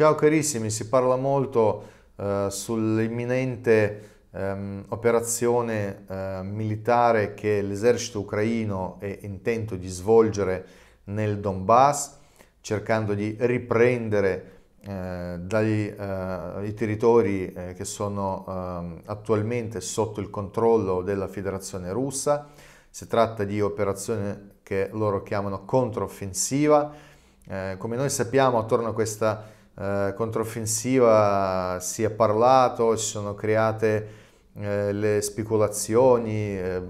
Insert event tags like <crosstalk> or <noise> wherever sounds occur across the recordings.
Ciao carissimi, si parla molto eh, sull'imminente ehm, operazione eh, militare che l'esercito ucraino è intento di svolgere nel Donbass, cercando di riprendere eh, dai eh, territori eh, che sono ehm, attualmente sotto il controllo della Federazione russa. Si tratta di operazione che loro chiamano controffensiva. Eh, come noi sappiamo, attorno a questa operazione, eh, controffensiva si è parlato, si sono create eh, le speculazioni, eh,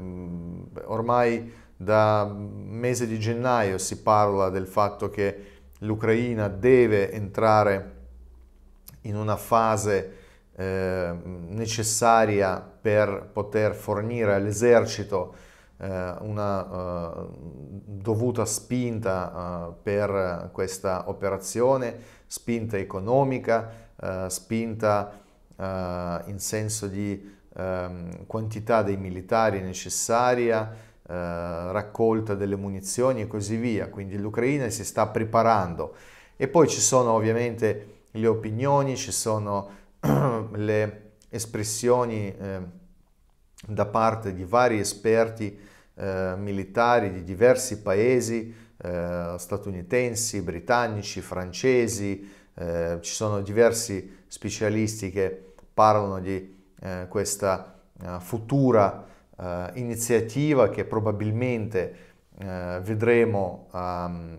ormai da mese di gennaio si parla del fatto che l'Ucraina deve entrare in una fase eh, necessaria per poter fornire all'esercito eh, una dovuta spinta eh, per questa operazione, spinta economica, eh, spinta eh, in senso di ehm, quantità dei militari necessaria, raccolta delle munizioni e così via. Quindi l'Ucraina si sta preparando. E poi ci sono ovviamente le opinioni, ci sono <clears throat> le espressioni ehm, da parte di vari esperti eh, militari di diversi paesi eh, statunitensi, britannici, francesi, eh, ci sono diversi specialisti che parlano di eh, questa futura iniziativa che probabilmente vedremo um,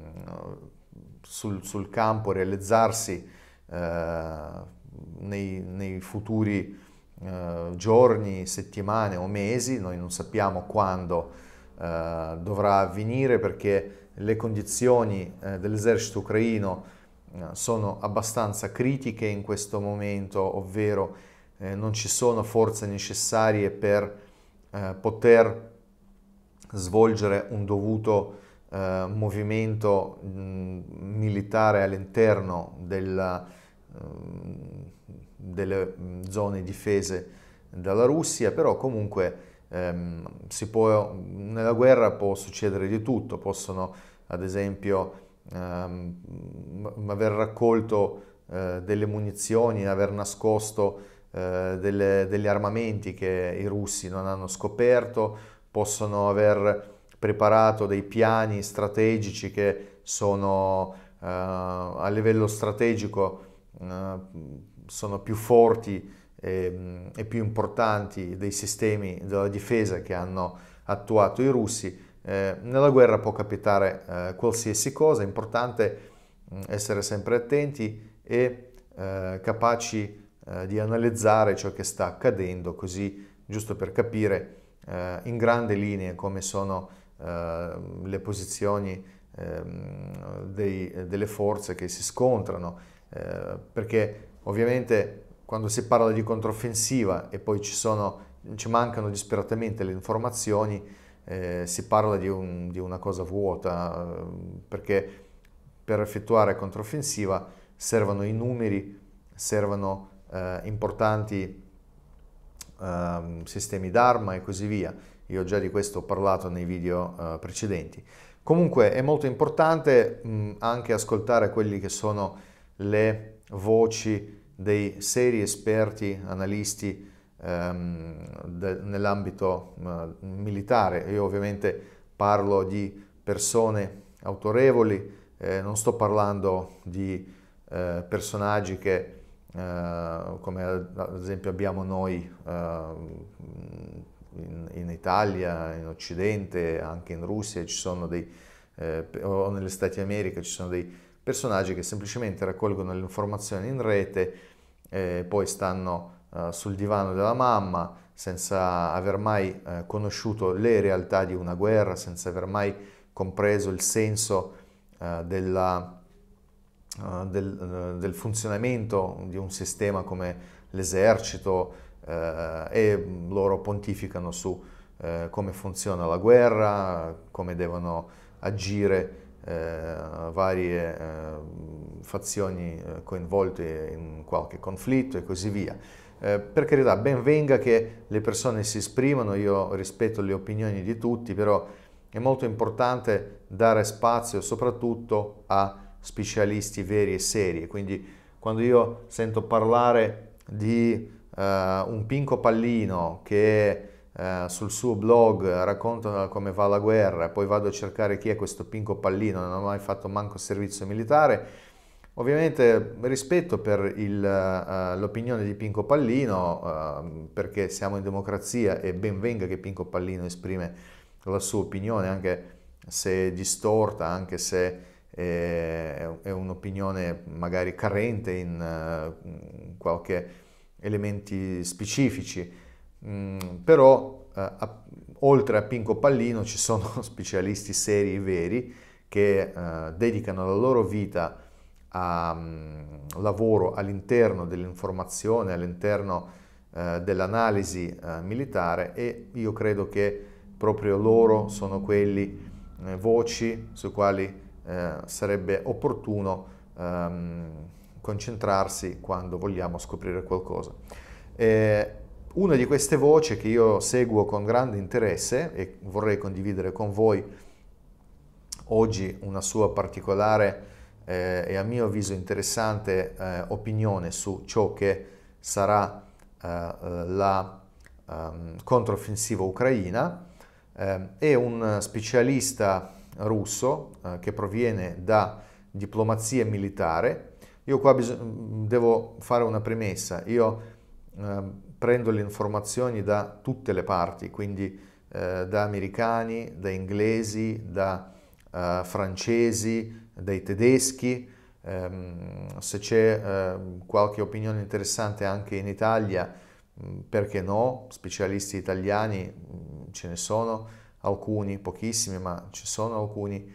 sul, sul, campo realizzarsi nei, nei, futuri eh, giorni, settimane o mesi, noi non sappiamo quando eh, dovrà avvenire perché le condizioni eh, dell'esercito ucraino eh, sono abbastanza critiche in questo momento, ovvero eh, non ci sono forze necessarie per poter svolgere un dovuto movimento mh, militare all'interno della, ehm, delle zone difese dalla Russia, però comunque Ehm, può, nella guerra può succedere di tutto, possono ad esempio ehm, aver raccolto eh, delle munizioni, aver nascosto eh, delle, degli armamenti che i russi non hanno scoperto, possono aver preparato dei piani strategici che sono eh, a livello strategico eh, sono più forti e, ehm, e più importanti dei sistemi della difesa che hanno attuato i russi, eh, nella guerra può capitare eh, qualsiasi cosa, è importante mm, essere sempre attenti e eh, capaci eh, di analizzare ciò che sta accadendo, così giusto per capire eh, in grandi linee come sono eh, le posizioni ehm, dei, delle forze che si scontrano, perché ovviamente quando si parla di controffensiva e poi ci, sono, ci mancano disperatamente le informazioni, eh, si parla di, un, di, una cosa vuota, eh, perché per effettuare controffensiva servono i numeri, servono eh, importanti eh, sistemi d'arma e così via. Io già di questo ho parlato nei video eh, precedenti. Comunque è molto importante mh, anche ascoltare quelle che sono le voci dei seri esperti, analisti ehm, de, nell'ambito eh, militare. Io ovviamente parlo di persone autorevoli, eh, non sto parlando di eh, personaggi che, eh, come ad esempio abbiamo noi eh, in, in, Italia, in Occidente, anche in Russia ci sono dei, eh, o negli Stati America ci sono dei personaggi che semplicemente raccolgono le informazioni in rete eh, poi stanno eh, sul divano della mamma senza aver mai eh, conosciuto le realtà di una guerra, senza aver mai compreso il senso eh, della, eh, del, eh, del, funzionamento di un sistema come l'esercito e loro pontificano su come funziona la guerra, come devono agire eh, varie eh, fazioni eh, coinvolte in qualche conflitto e così via. Eh, per carità, ben venga che le persone si esprimano, io rispetto le opinioni di tutti, però è molto importante dare spazio soprattutto a specialisti veri e seri. Quindi quando io sento parlare di eh, un pinco pallino che eh, sul suo blog eh, raccontano come va la guerra, poi vado a cercare chi è questo Pinco Pallino, non ho mai fatto manco servizio militare. Ovviamente rispetto per il, uh, l'opinione di Pinco Pallino, uh, perché siamo in democrazia e ben venga che Pinco Pallino esprime la sua opinione, anche se distorta, anche se eh, è un'opinione magari carente in uh, qualche elementi specifici Mm, però eh, a, oltre a Pinco Pallino ci sono <laughs> specialisti seri e veri che eh, dedicano la loro vita a um, lavoro all'interno dell'informazione, all'interno eh, dell'analisi eh, militare e io credo che proprio loro sono quelli eh, voci sui quali eh, sarebbe opportuno ehm, concentrarsi quando vogliamo scoprire qualcosa. Eh, una di queste voci che io seguo con grande interesse e vorrei condividere con voi oggi una sua particolare eh, e a mio avviso interessante eh, opinione su ciò che sarà eh, la ehm, controffensiva ucraina. Eh, è un specialista russo eh, che proviene da diplomazia militare. Io qua devo fare una premessa. Io ehm, prendo le informazioni da tutte le parti, quindi eh, da americani, da inglesi, da eh, francesi, dai tedeschi, ehm, se c'è eh, qualche opinione interessante anche in Italia, mm, perché no? Specialisti italiani mm, ce ne sono alcuni, pochissimi, ma ci sono alcuni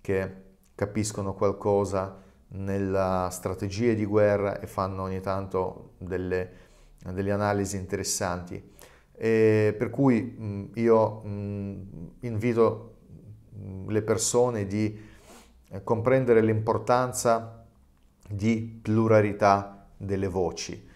che capiscono qualcosa nella strategia di guerra e fanno ogni tanto delle delle analisi interessanti. E per cui mh, mm, io mh, mm, invito mm, le persone di eh, comprendere l'importanza di pluralità delle voci.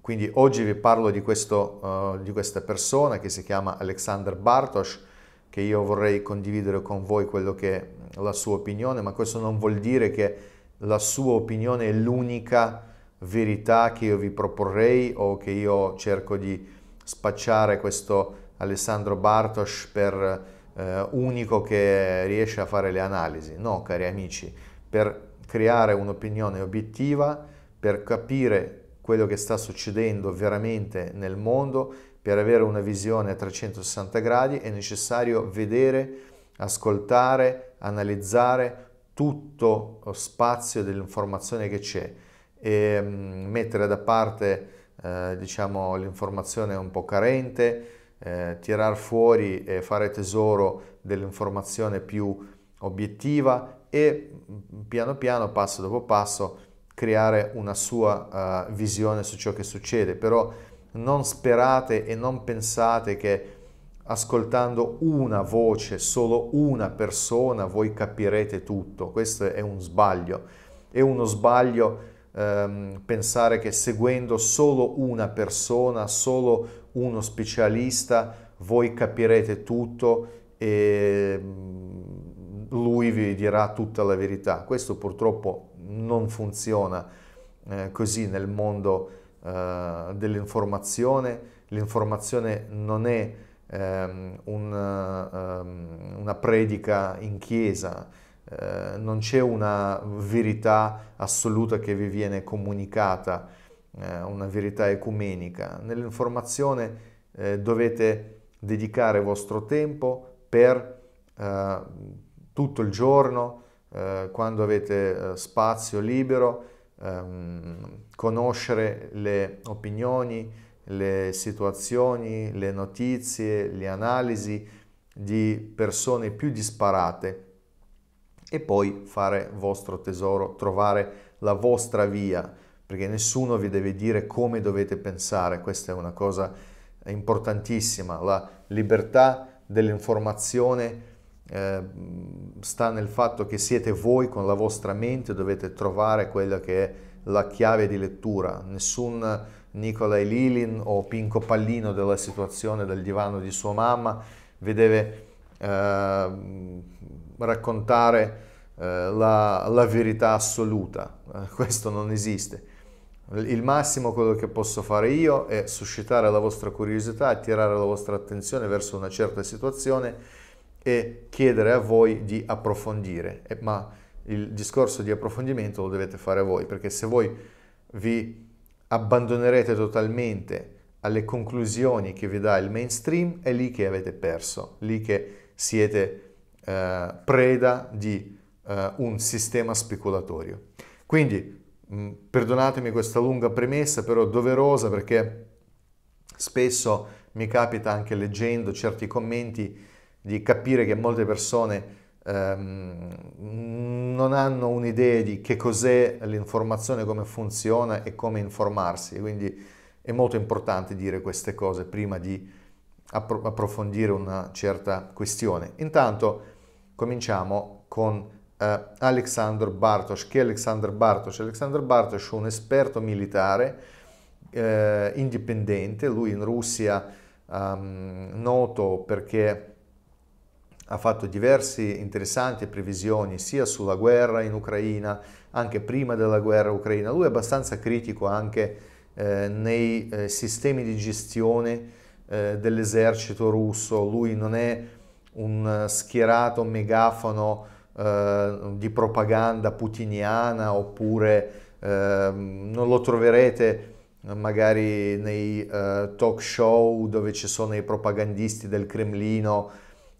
Quindi oggi vi parlo di, questo, uh, di questa persona che si chiama Alexander Bartosz, che io vorrei condividere con voi quello che è la sua opinione, ma questo non vuol dire che la sua opinione è l'unica verità che io vi proporrei o che io cerco di spacciare questo Alessandro Bartosz per eh, unico che riesce a fare le analisi. No, cari amici, per creare un'opinione obiettiva, per capire quello che sta succedendo veramente nel mondo, per avere una visione a 360 gradi è necessario vedere, ascoltare, analizzare tutto lo spazio dell'informazione che c'è e mm, mettere da parte eh, diciamo, l'informazione un po' carente, eh, tirar fuori e fare tesoro dell'informazione più obiettiva e mm, piano piano, passo dopo passo, creare una sua uh, visione su ciò che succede, però non sperate e non pensate che ascoltando una voce, solo una persona, voi capirete tutto. Questo è un sbaglio. È uno sbaglio ehm, pensare che seguendo solo una persona, solo uno specialista, voi capirete tutto e mm, lui vi dirà tutta la verità. Questo purtroppo non funziona eh, così nel mondo eh, dell'informazione. L'informazione non è ehm, un, eh, ehm, una predica in chiesa, eh, non c'è una verità assoluta che vi viene comunicata, eh, una verità ecumenica. Nell'informazione eh, dovete dedicare vostro tempo per eh, tutto il giorno, eh, quando avete spazio libero, ehm, conoscere le opinioni, le situazioni, le notizie, le analisi di persone più disparate e poi fare vostro tesoro, trovare la vostra via, perché nessuno vi deve dire come dovete pensare, questa è una cosa importantissima, la libertà dell'informazione eh, sta nel fatto che siete voi con la vostra mente, dovete trovare quella che è la chiave di lettura, nessun Nicolai Lilin o Pinco Pallino della situazione del divano di sua mamma vi deve... Eh, raccontare eh, la, la, verità assoluta, eh, questo non esiste. Il massimo quello che posso fare io è suscitare la vostra curiosità, attirare la vostra attenzione verso una certa situazione e chiedere a voi di approfondire, eh, ma il discorso di approfondimento lo dovete fare voi, perché se voi vi abbandonerete totalmente alle conclusioni che vi dà il mainstream, è lì che avete perso, lì che siete eh, preda di eh, un sistema speculatorio. Quindi, mh, perdonatemi questa lunga premessa, però doverosa perché spesso mi capita anche leggendo certi commenti di capire che molte persone ehm, non hanno un'idea di che cos'è l'informazione, come funziona e come informarsi. Quindi è molto importante dire queste cose prima di approfondire una certa questione. Intanto Cominciamo con eh, Alexander Bartosz. Chi è Alexander Bartosz? Alexander Bartosz è un esperto militare eh, indipendente, lui in Russia um, noto perché ha fatto diverse interessanti previsioni sia sulla guerra in Ucraina, anche prima della guerra ucraina. Lui è abbastanza critico anche eh, nei eh, sistemi di gestione eh, dell'esercito russo, lui non è un eh, schierato megafono eh, di propaganda putiniana oppure eh, non lo troverete eh, magari nei eh, talk show dove ci sono i propagandisti del Cremlino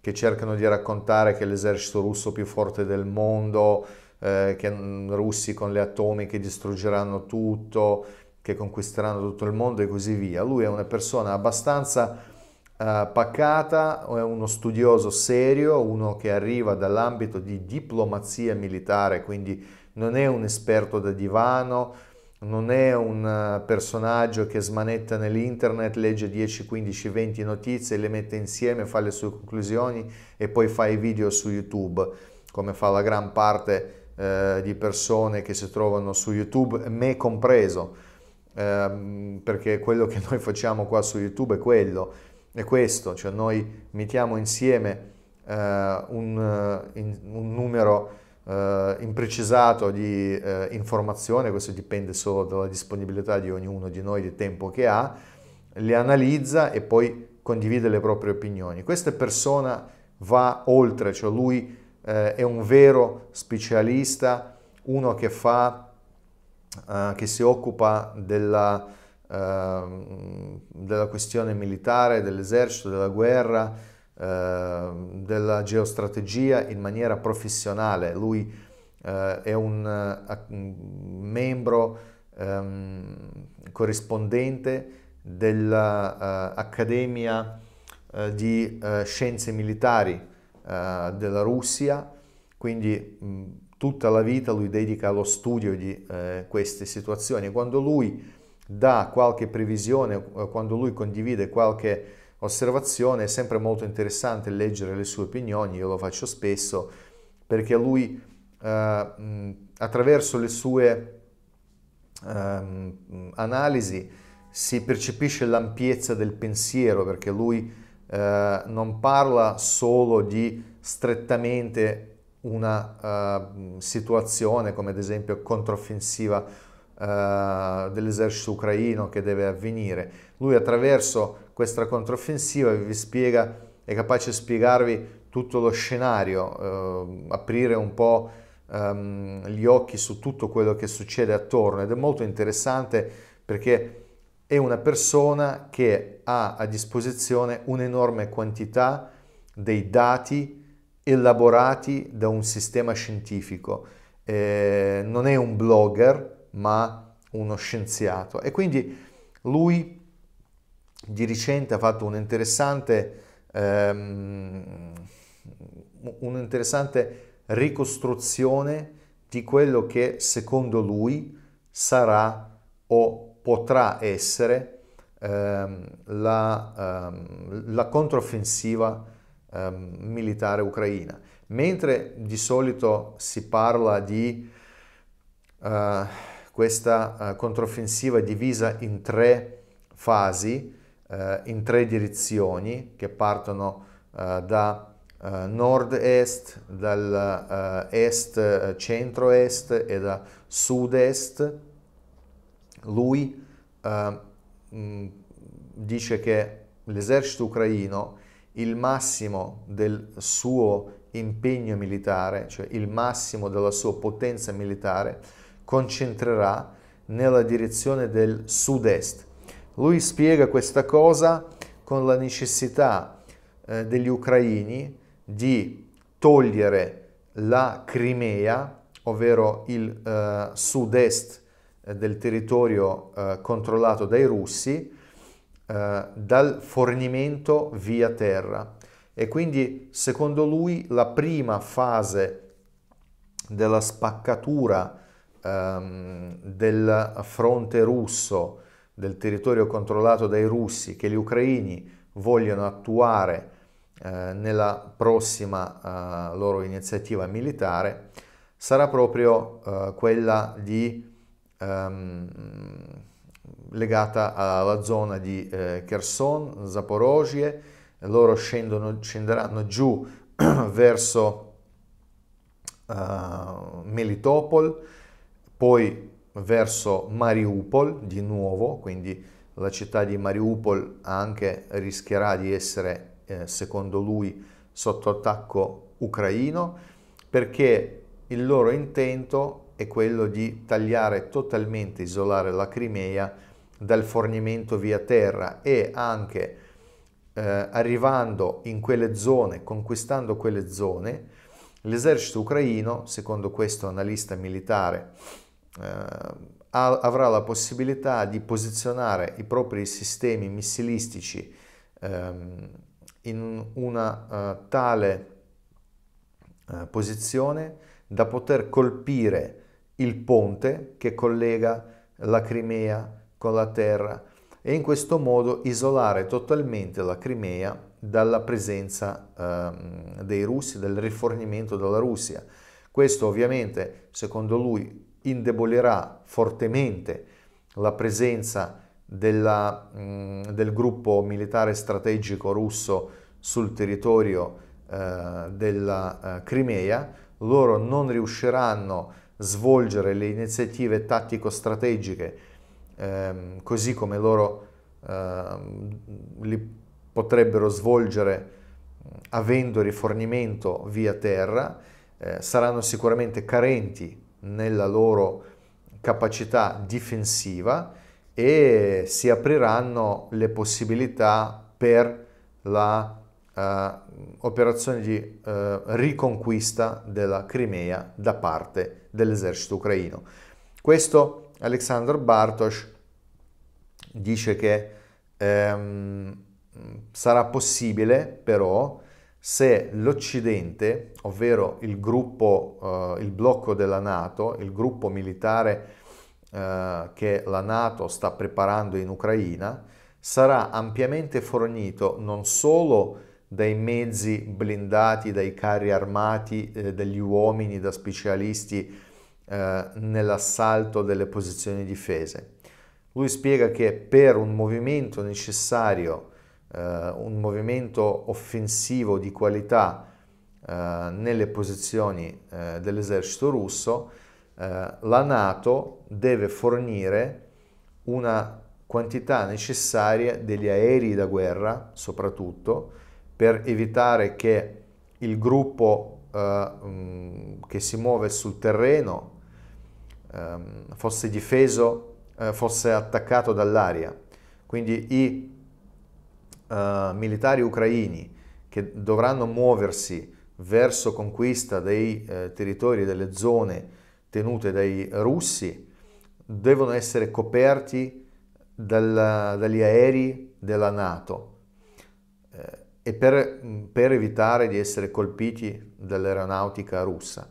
che cercano di raccontare che l'esercito russo più forte del mondo, eh, che i mm, russi con le atomiche distruggeranno tutto, che conquisteranno tutto il mondo e così via. Lui è una persona abbastanza eh, Paccata è uno studioso serio, uno che arriva dall'ambito di diplomazia militare, quindi non è un esperto da divano, non è un eh, personaggio che smanetta nell'internet, legge 10, 15, 20 notizie, le mette insieme, fa le sue conclusioni e poi fa i video su YouTube, come fa la gran parte eh, di persone che si trovano su YouTube, me compreso, eh, perché quello che noi facciamo qua su YouTube è quello è questo, cioè noi mettiamo insieme eh, un, eh, in, un, numero eh, imprecisato di eh, informazione, questo dipende solo dalla disponibilità di ognuno di noi, del tempo che ha, le analizza e poi condivide le proprie opinioni. Questa persona va oltre, cioè lui eh, è un vero specialista, uno che fa, eh, che si occupa della ehm, della questione militare, dell'esercito, della guerra, eh, della geostrategia in maniera professionale. Lui eh, è un, eh, un membro ehm, corrispondente dell'Accademia eh, eh, di eh, Scienze Militari della Russia, quindi mh, tutta la vita lui dedica allo studio di queste situazioni. Quando lui dà qualche previsione, eh, quando lui condivide qualche osservazione, è sempre molto interessante leggere le sue opinioni, io lo faccio spesso, perché lui eh, attraverso le sue eh, analisi si percepisce l'ampiezza del pensiero, perché lui eh, non parla solo di strettamente una eh, situazione come ad esempio controffensiva eh, dell'esercito ucraino che deve avvenire. Lui attraverso questa controffensiva vi spiega, è capace di spiegarvi tutto lo scenario, eh, aprire un po' ehm, gli occhi su tutto quello che succede attorno ed è molto interessante perché è una persona che ha a disposizione un'enorme quantità dei dati elaborati da un sistema scientifico. Eh, non è un blogger, ma uno scienziato. E quindi lui di recente ha fatto un interessante, um, ehm, un'interessante ricostruzione di quello che secondo lui sarà o potrà essere um, la, um, la, controffensiva militare ucraina. Mentre di solito si parla di uh, questa uh, controffensiva è divisa in tre fasi, uh, in tre direzioni che partono uh, da nord-est, est centro-est e da sud-est. Lui mh, dice che l'esercito ucraino il massimo del suo impegno militare, cioè il massimo della sua potenza militare, concentrerà nella direzione del sud-est. Lui spiega questa cosa con la necessità eh, degli ucraini di togliere la Crimea, ovvero il eh, sud-est eh, del territorio eh, controllato dai russi, eh, dal fornimento via terra. E quindi, secondo lui, la prima fase della spaccatura ehm, del fronte russo, del territorio controllato dai russi che gli ucraini vogliono attuare eh, nella prossima eh, loro iniziativa militare sarà proprio eh, quella di, ehm, legata alla zona di eh, Kherson, Zaporozhye, loro scendono, scenderanno giù <clears throat> verso eh, Melitopol, poi verso Mariupol di nuovo, quindi la città di Mariupol anche rischierà di essere, eh, secondo lui, sotto attacco ucraino, perché il loro intento è quello di tagliare totalmente, isolare la Crimea dal fornimento via terra e anche eh, arrivando in quelle zone, conquistando quelle zone, l'esercito ucraino, secondo questo analista militare, eh, avrà la possibilità di posizionare i propri sistemi missilistici ehm, in una eh, tale eh, posizione da poter colpire il ponte che collega la Crimea con la terra e in questo modo isolare totalmente la Crimea dalla presenza eh, dei russi, del rifornimento della Russia. Questo ovviamente, secondo lui, indebolirà fortemente la presenza della, mh, mm, del gruppo militare strategico russo sul territorio eh, della eh, Crimea, loro non riusciranno a svolgere le iniziative tattico-strategiche ehm, così come loro ehm, li potrebbero svolgere avendo rifornimento via terra, eh, saranno sicuramente carenti nella loro capacità difensiva e si apriranno le possibilità per l'operazione eh, uh, di uh, riconquista della Crimea da parte dell'esercito ucraino. Questo Alexander Bartosz dice che ehm, sarà possibile però se l'Occidente, ovvero il gruppo, eh, il blocco della Nato, il gruppo militare eh, che la Nato sta preparando in Ucraina, sarà ampiamente fornito non solo dai mezzi blindati, dai carri armati, eh, dagli uomini, da specialisti eh, nell'assalto delle posizioni difese. Lui spiega che per un movimento necessario eh, un movimento offensivo di qualità eh, nelle posizioni eh, dell'esercito russo, eh, la Nato deve fornire una quantità necessaria degli aerei da guerra, soprattutto, per evitare che il gruppo eh, che si muove sul terreno ehm, fosse difeso, eh, fosse attaccato dall'aria. Quindi i eh, militari ucraini che dovranno muoversi verso conquista dei eh, territori, delle zone tenute dai russi, devono essere coperti dalla, dagli aerei della Nato eh, e per, per evitare di essere colpiti dall'aeronautica russa.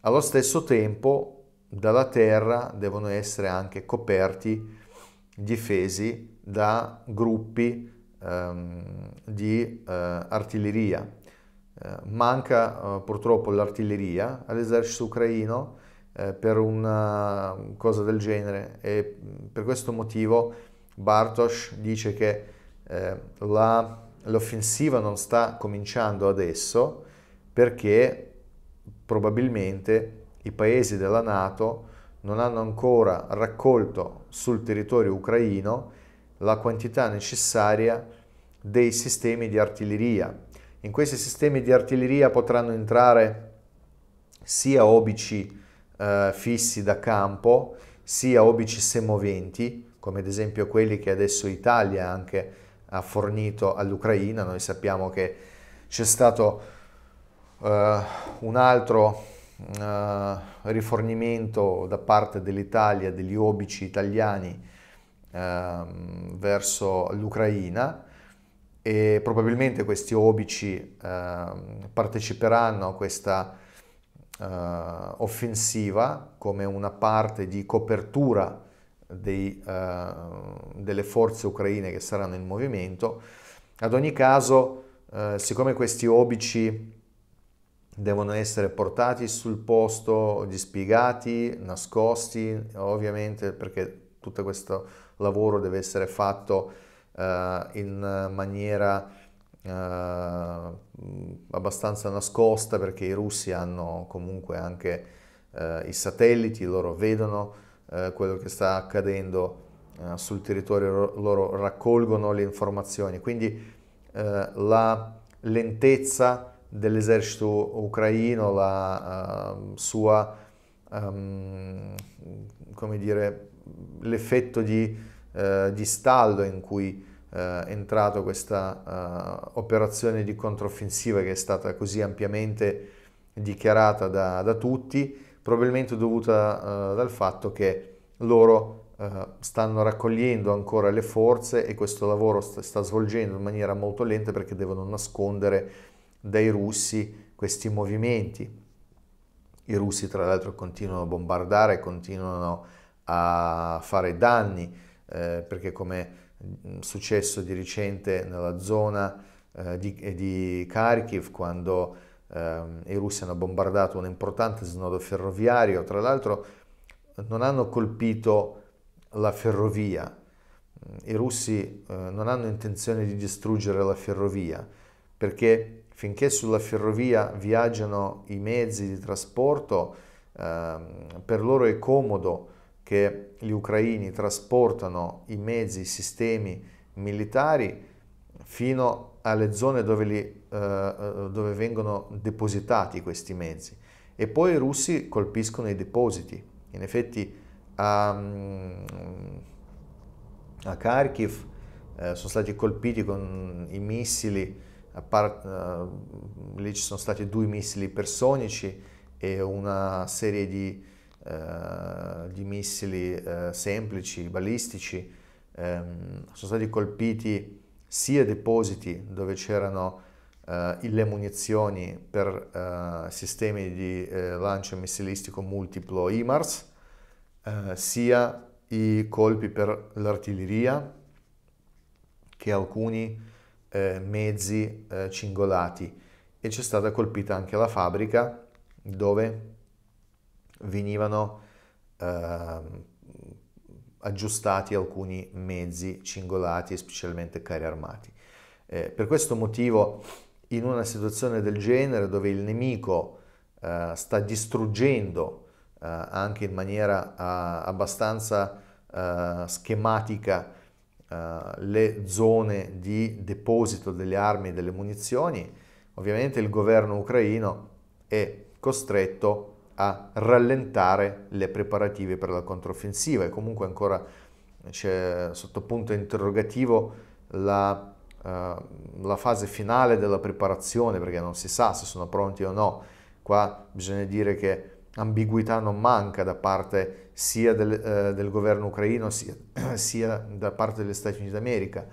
Allo stesso tempo dalla terra devono essere anche coperti, difesi da gruppi ehm, di eh, artiglieria. Eh, manca eh, purtroppo l'artiglieria all'esercito ucraino eh, per una cosa del genere e mm, per questo motivo Bartosz dice che eh, la, l'offensiva non sta cominciando adesso perché probabilmente i paesi della Nato non hanno ancora raccolto sul territorio ucraino la quantità necessaria dei sistemi di artiglieria. In questi sistemi di artiglieria potranno entrare sia obici eh, fissi da campo, sia obici semoventi, come ad esempio quelli che adesso Italia anche ha fornito all'Ucraina. Noi sappiamo che c'è stato eh, un altro eh, rifornimento da parte dell'Italia degli obici italiani ehm, verso l'Ucraina e probabilmente questi obici eh, parteciperanno a questa eh, offensiva come una parte di copertura dei, eh, delle forze ucraine che saranno in movimento. Ad ogni caso, eh, siccome questi obici devono essere portati sul posto, dispiegati, nascosti, ovviamente perché tutto questo lavoro deve essere fatto eh, in maniera eh, abbastanza nascosta perché i russi hanno comunque anche eh, i satelliti, loro vedono quello che sta accadendo sul territorio, loro raccolgono le informazioni. Quindi la lentezza dell'esercito ucraino, la uh, sua, um, come dire, l'effetto di eh, di stallo in cui eh, è entrata questa eh, operazione di controffensiva che è stata così ampiamente dichiarata da, da tutti, probabilmente dovuta eh, dal fatto che loro eh, stanno raccogliendo ancora le forze e questo lavoro sta, sta svolgendo in maniera molto lenta perché devono nascondere dai russi questi movimenti. I russi tra l'altro continuano a bombardare, continuano a fare danni eh, perché come mm, successo di recente nella zona eh, di, eh, di, Kharkiv quando ehm, i russi hanno bombardato un importante snodo ferroviario, tra l'altro non hanno colpito la ferrovia, mm, i russi eh, non hanno intenzione di distruggere la ferrovia perché finché sulla ferrovia viaggiano i mezzi di trasporto, ehm, per loro è comodo che gli ucraini trasportano i mezzi, i sistemi militari fino alle zone dove, li, eh, eh, dove vengono depositati questi mezzi e poi i russi colpiscono i depositi. In effetti a, mm, a Kharkiv eh, sono stati colpiti con i missili, part, eh, lì ci sono stati due missili personici e una serie di di eh, missili eh, semplici, balistici, ehm, sono stati colpiti sia depositi dove c'erano eh, le munizioni per eh, sistemi di lancio missilistico multiplo IMARS, sia i colpi per l'artiglieria che alcuni eh, mezzi eh, cingolati e c'è stata colpita anche la fabbrica dove venivano eh, aggiustati alcuni mezzi cingolati, specialmente carri armati. Eh, per questo motivo, in una situazione del genere, dove il nemico eh, sta distruggendo eh, anche in maniera abbastanza eh, schematica eh, le zone di deposito delle armi e delle munizioni, ovviamente il governo ucraino è costretto a rallentare le preparative per la controffensiva e comunque ancora c'è sotto punto interrogativo la, uh, la fase finale della preparazione perché non si sa se sono pronti o no. Qua bisogna dire che ambiguità non manca da parte sia del, eh, del governo ucraino sia, <clears throat> sia, da parte degli Stati Uniti d'America,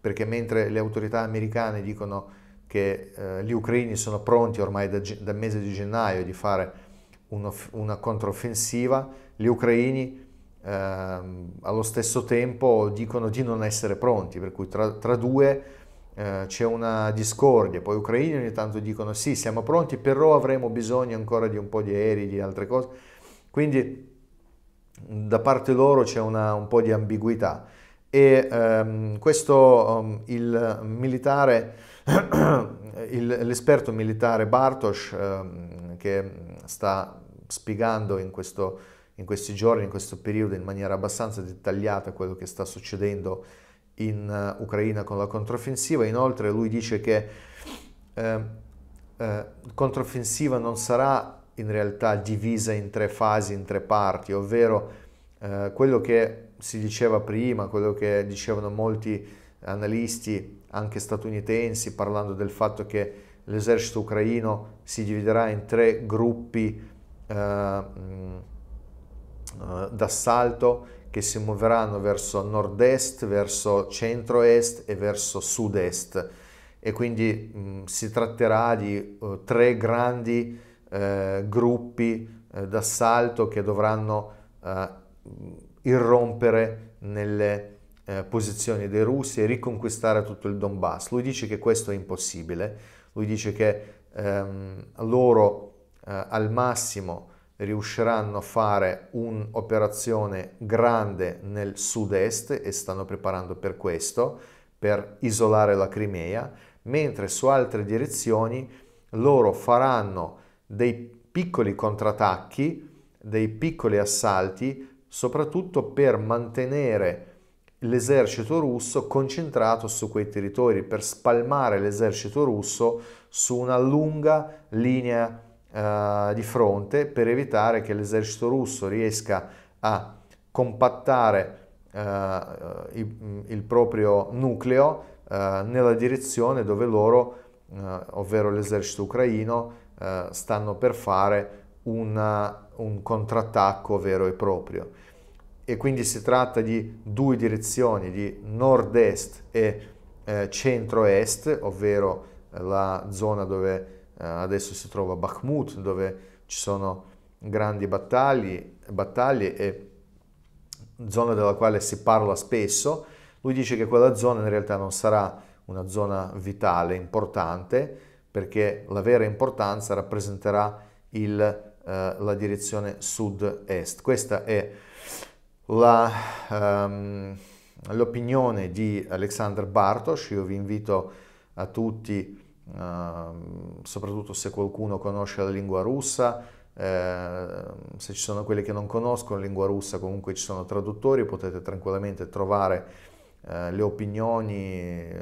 perché mentre le autorità americane dicono che eh, gli ucraini sono pronti ormai dal da mese di gennaio di fare una, una controffensiva, gli ucraini eh, allo stesso tempo dicono di non essere pronti, per cui tra, tra due eh, c'è una discordia, poi gli ucraini ogni tanto dicono sì siamo pronti, però avremo bisogno ancora di un po' di aerei, di altre cose, quindi da parte loro c'è una, un po' di ambiguità e ehm, questo um, il militare <clears throat> l'esperto militare Bartosz ehm, che sta spiegando in, questo, in questi giorni, in questo periodo, in maniera abbastanza dettagliata quello che sta succedendo in eh, Ucraina con la controffensiva. Inoltre lui dice che eh, eh, controffensiva non sarà in realtà divisa in tre fasi, in tre parti, ovvero eh, quello che si diceva prima, quello che dicevano molti analisti, anche statunitensi, parlando del fatto che l'esercito ucraino si dividerà in tre gruppi eh, mm, eh, d'assalto che si muoveranno verso nord-est, verso centro-est e verso sud-est e quindi mh, mm, si tratterà di uh, tre grandi uh, gruppi uh, d'assalto che dovranno irrompere nelle posizioni dei russi e riconquistare tutto il Donbass. Lui dice che questo è impossibile, lui dice che um, loro eh, al massimo riusciranno a fare un'operazione grande nel sud-est e stanno preparando per questo, per isolare la Crimea, mentre su altre direzioni loro faranno dei piccoli contrattacchi, dei piccoli assalti, soprattutto per mantenere l'esercito russo concentrato su quei territori, per spalmare l'esercito russo su una lunga linea eh, di fronte per evitare che l'esercito russo riesca a compattare eh, il, mm, il, proprio nucleo eh, nella direzione dove loro, eh, ovvero l'esercito ucraino, eh, stanno per fare una, un contrattacco vero e proprio. E quindi si tratta di due direzioni, di nord-est e centro-est, ovvero la zona dove eh, adesso si trova a Bakhmut dove ci sono grandi battaglie, battaglie e zona della quale si parla spesso. Lui dice che quella zona in realtà non sarà una zona vitale, importante, perché la vera importanza rappresenterà il, eh, la direzione sud-est. Questa è la, um, l'opinione di Alexander Bartosz. Io vi invito a tutti Ehm, soprattutto se qualcuno conosce la lingua russa, ehm, se ci sono quelli che non conoscono la lingua russa, comunque ci sono traduttori, potete tranquillamente trovare eh, le opinioni, eh,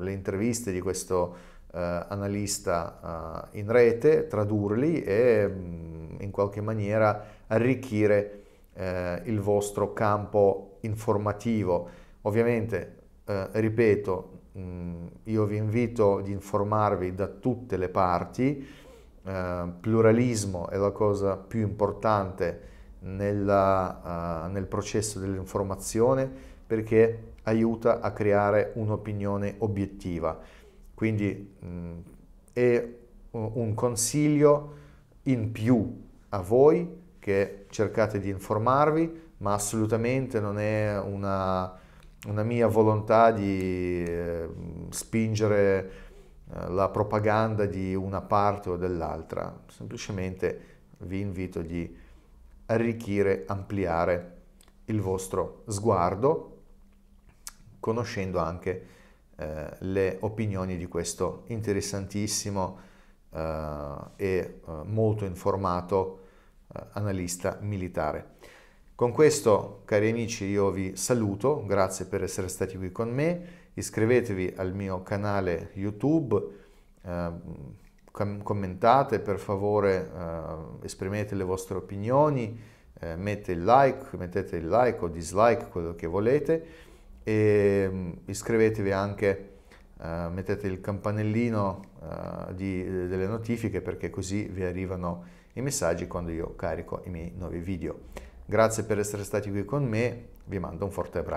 le interviste di questo eh, analista in rete, tradurli e mm, in qualche maniera arricchire il vostro campo informativo. Ovviamente, ripeto, Mm, io vi invito ad informarvi da tutte le parti, eh, pluralismo è la cosa più importante nella, uh, nel processo dell'informazione perché aiuta a creare un'opinione obiettiva. Quindi mh, mm, è un consiglio in più a voi che cercate di informarvi, ma assolutamente non è una una mia volontà di eh, spingere eh, la propaganda di una parte o dell'altra, semplicemente vi invito di arricchire, ampliare il vostro sguardo, conoscendo anche eh, le opinioni di questo interessantissimo eh, e eh, molto informato eh, analista militare. Con questo, cari amici, io vi saluto, grazie per essere stati qui con me, iscrivetevi al mio canale YouTube, eh, commentate per favore, eh, esprimete le vostre opinioni, eh, mette il like, mettete il like o dislike, quello che volete, e mm, iscrivetevi anche, eh, mettete il campanellino eh, di, delle notifiche perché così vi arrivano i messaggi quando io carico i miei nuovi video. Grazie per essere stati qui con me, vi mando un forte abbraccio.